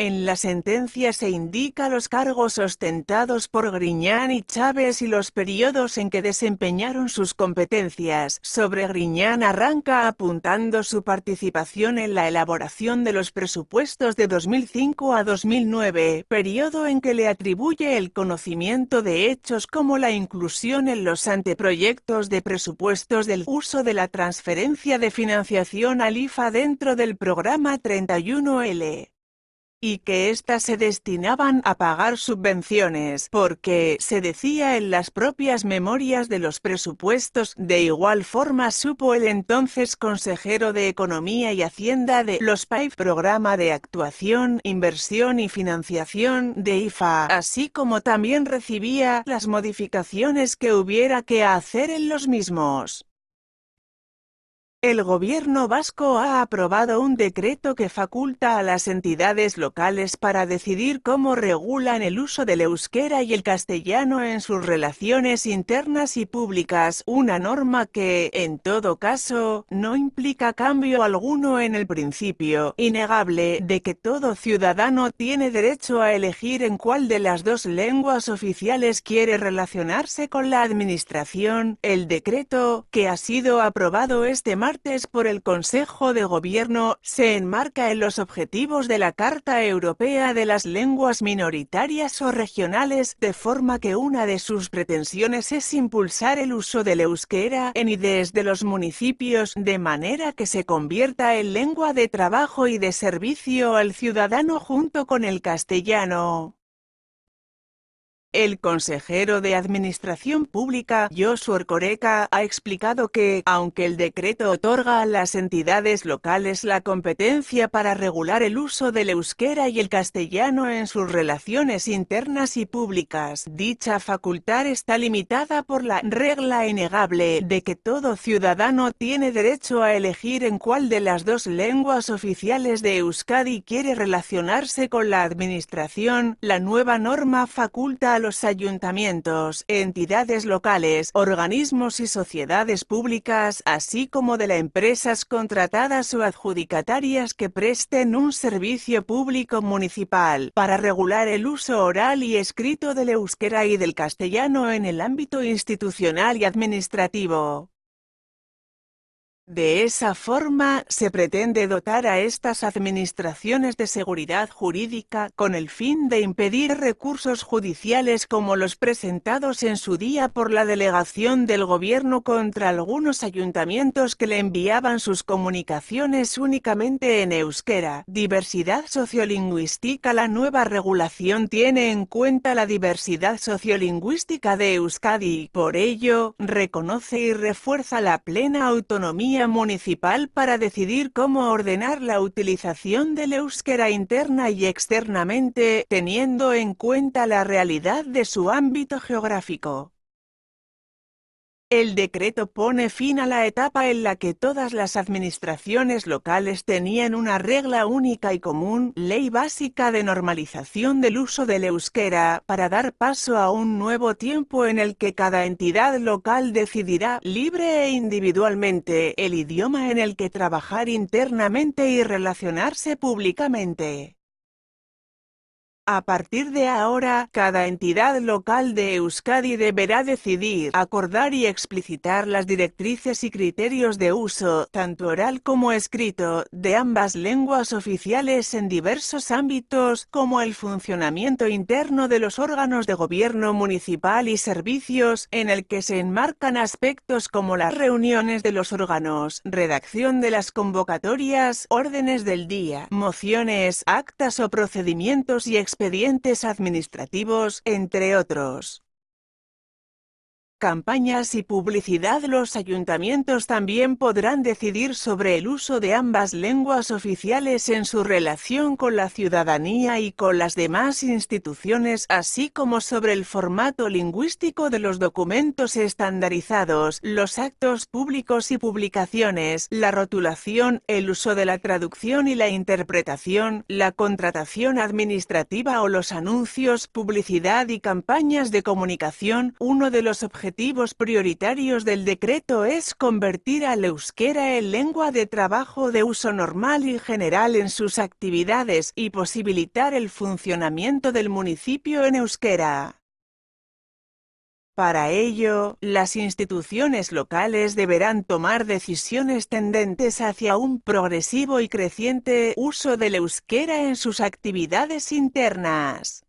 En la sentencia se indica los cargos ostentados por Griñán y Chávez y los periodos en que desempeñaron sus competencias. Sobre Griñán arranca apuntando su participación en la elaboración de los presupuestos de 2005 a 2009, periodo en que le atribuye el conocimiento de hechos como la inclusión en los anteproyectos de presupuestos del uso de la transferencia de financiación al IFA dentro del programa 31L y que éstas se destinaban a pagar subvenciones, porque se decía en las propias memorias de los presupuestos, de igual forma supo el entonces consejero de Economía y Hacienda de los PAIF, Programa de Actuación, Inversión y Financiación de IFA, así como también recibía las modificaciones que hubiera que hacer en los mismos. El Gobierno vasco ha aprobado un decreto que faculta a las entidades locales para decidir cómo regulan el uso del euskera y el castellano en sus relaciones internas y públicas, una norma que, en todo caso, no implica cambio alguno en el principio, innegable, de que todo ciudadano tiene derecho a elegir en cuál de las dos lenguas oficiales quiere relacionarse con la Administración. El decreto, que ha sido aprobado este martes, por el Consejo de Gobierno se enmarca en los objetivos de la Carta Europea de las Lenguas Minoritarias o Regionales, de forma que una de sus pretensiones es impulsar el uso del euskera en ideas de los municipios de manera que se convierta en lengua de trabajo y de servicio al ciudadano junto con el castellano. El consejero de Administración Pública, Joshua Coreca, ha explicado que, aunque el decreto otorga a las entidades locales la competencia para regular el uso del euskera y el castellano en sus relaciones internas y públicas, dicha facultad está limitada por la regla innegable de que todo ciudadano tiene derecho a elegir en cuál de las dos lenguas oficiales de Euskadi quiere relacionarse con la administración. La nueva norma faculta los ayuntamientos, entidades locales, organismos y sociedades públicas, así como de las empresas contratadas o adjudicatarias que presten un servicio público municipal, para regular el uso oral y escrito del euskera y del castellano en el ámbito institucional y administrativo. De esa forma, se pretende dotar a estas administraciones de seguridad jurídica con el fin de impedir recursos judiciales como los presentados en su día por la delegación del gobierno contra algunos ayuntamientos que le enviaban sus comunicaciones únicamente en euskera. Diversidad sociolingüística La nueva regulación tiene en cuenta la diversidad sociolingüística de Euskadi por ello reconoce y refuerza la plena autonomía Municipal para decidir cómo ordenar la utilización del euskera interna y externamente, teniendo en cuenta la realidad de su ámbito geográfico. El decreto pone fin a la etapa en la que todas las administraciones locales tenían una regla única y común, ley básica de normalización del uso del euskera, para dar paso a un nuevo tiempo en el que cada entidad local decidirá, libre e individualmente, el idioma en el que trabajar internamente y relacionarse públicamente. A partir de ahora, cada entidad local de Euskadi deberá decidir, acordar y explicitar las directrices y criterios de uso, tanto oral como escrito, de ambas lenguas oficiales en diversos ámbitos, como el funcionamiento interno de los órganos de gobierno municipal y servicios, en el que se enmarcan aspectos como las reuniones de los órganos, redacción de las convocatorias, órdenes del día, mociones, actas o procedimientos y explicaciones expedientes administrativos, entre otros campañas y publicidad los ayuntamientos también podrán decidir sobre el uso de ambas lenguas oficiales en su relación con la ciudadanía y con las demás instituciones, así como sobre el formato lingüístico de los documentos estandarizados, los actos públicos y publicaciones, la rotulación, el uso de la traducción y la interpretación, la contratación administrativa o los anuncios, publicidad y campañas de comunicación, uno de los objetivos objetivos prioritarios del decreto es convertir al euskera en lengua de trabajo de uso normal y general en sus actividades y posibilitar el funcionamiento del municipio en euskera. Para ello, las instituciones locales deberán tomar decisiones tendentes hacia un progresivo y creciente uso del euskera en sus actividades internas.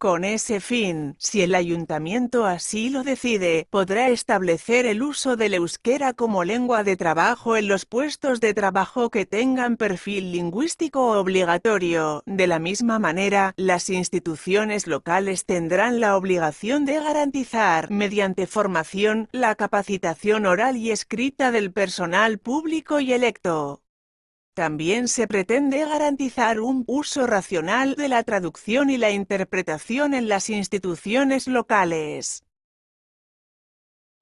Con ese fin, si el ayuntamiento así lo decide, podrá establecer el uso del euskera como lengua de trabajo en los puestos de trabajo que tengan perfil lingüístico obligatorio. De la misma manera, las instituciones locales tendrán la obligación de garantizar, mediante formación, la capacitación oral y escrita del personal público y electo. También se pretende garantizar un uso racional de la traducción y la interpretación en las instituciones locales.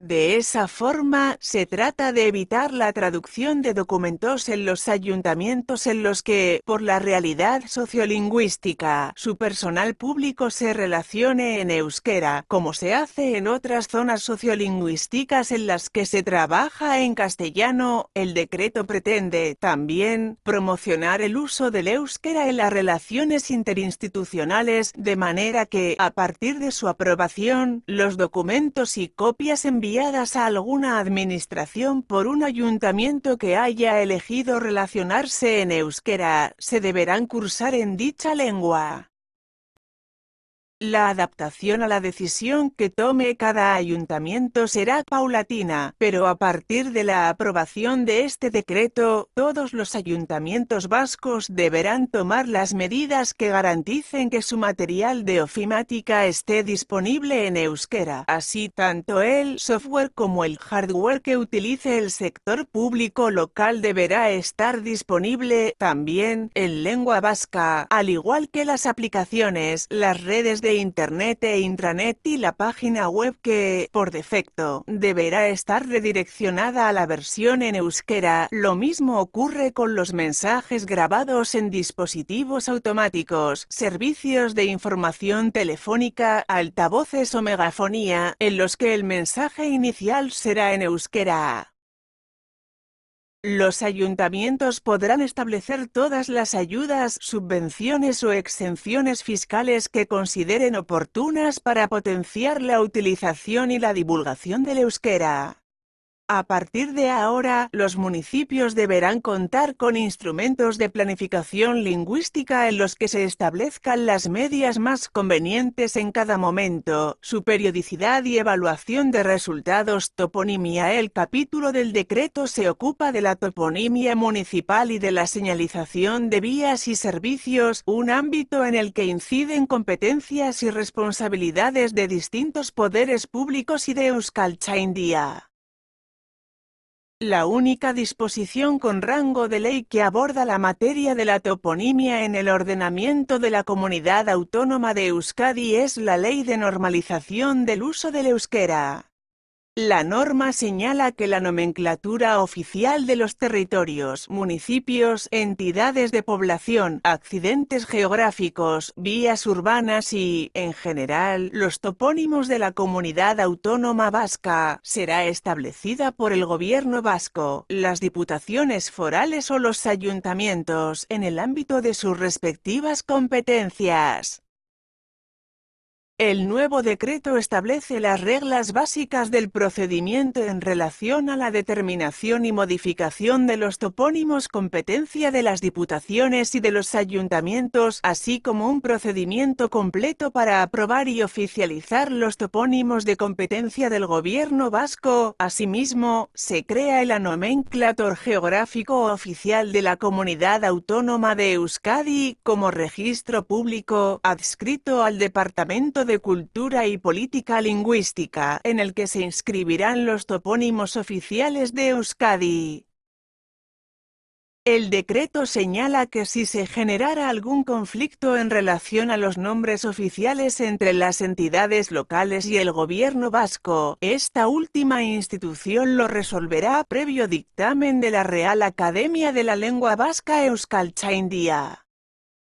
De esa forma, se trata de evitar la traducción de documentos en los ayuntamientos en los que, por la realidad sociolingüística, su personal público se relacione en euskera, como se hace en otras zonas sociolingüísticas en las que se trabaja en castellano. El decreto pretende, también, promocionar el uso del euskera en las relaciones interinstitucionales, de manera que, a partir de su aprobación, los documentos y copias enviadas a alguna administración por un ayuntamiento que haya elegido relacionarse en euskera, se deberán cursar en dicha lengua. La adaptación a la decisión que tome cada ayuntamiento será paulatina, pero a partir de la aprobación de este decreto, todos los ayuntamientos vascos deberán tomar las medidas que garanticen que su material de ofimática esté disponible en euskera. Así, tanto el software como el hardware que utilice el sector público local deberá estar disponible también en lengua vasca, al igual que las aplicaciones, las redes de Internet e Intranet y la página web que, por defecto, deberá estar redireccionada a la versión en euskera. Lo mismo ocurre con los mensajes grabados en dispositivos automáticos, servicios de información telefónica, altavoces o megafonía, en los que el mensaje inicial será en euskera. Los ayuntamientos podrán establecer todas las ayudas, subvenciones o exenciones fiscales que consideren oportunas para potenciar la utilización y la divulgación del euskera. A partir de ahora, los municipios deberán contar con instrumentos de planificación lingüística en los que se establezcan las medias más convenientes en cada momento, su periodicidad y evaluación de resultados. Toponimia El capítulo del decreto se ocupa de la toponimia municipal y de la señalización de vías y servicios, un ámbito en el que inciden competencias y responsabilidades de distintos poderes públicos y de India la única disposición con rango de ley que aborda la materia de la toponimia en el ordenamiento de la comunidad autónoma de Euskadi es la Ley de Normalización del Uso del Euskera. La norma señala que la nomenclatura oficial de los territorios, municipios, entidades de población, accidentes geográficos, vías urbanas y, en general, los topónimos de la comunidad autónoma vasca será establecida por el gobierno vasco, las diputaciones forales o los ayuntamientos en el ámbito de sus respectivas competencias. El nuevo decreto establece las reglas básicas del procedimiento en relación a la determinación y modificación de los topónimos competencia de las diputaciones y de los ayuntamientos, así como un procedimiento completo para aprobar y oficializar los topónimos de competencia del gobierno vasco. Asimismo, se crea el nomenclator geográfico oficial de la comunidad autónoma de Euskadi como registro público adscrito al Departamento de de Cultura y Política Lingüística, en el que se inscribirán los topónimos oficiales de Euskadi. El decreto señala que si se generara algún conflicto en relación a los nombres oficiales entre las entidades locales y el gobierno vasco, esta última institución lo resolverá a previo dictamen de la Real Academia de la Lengua Vasca Euskaltzaindia.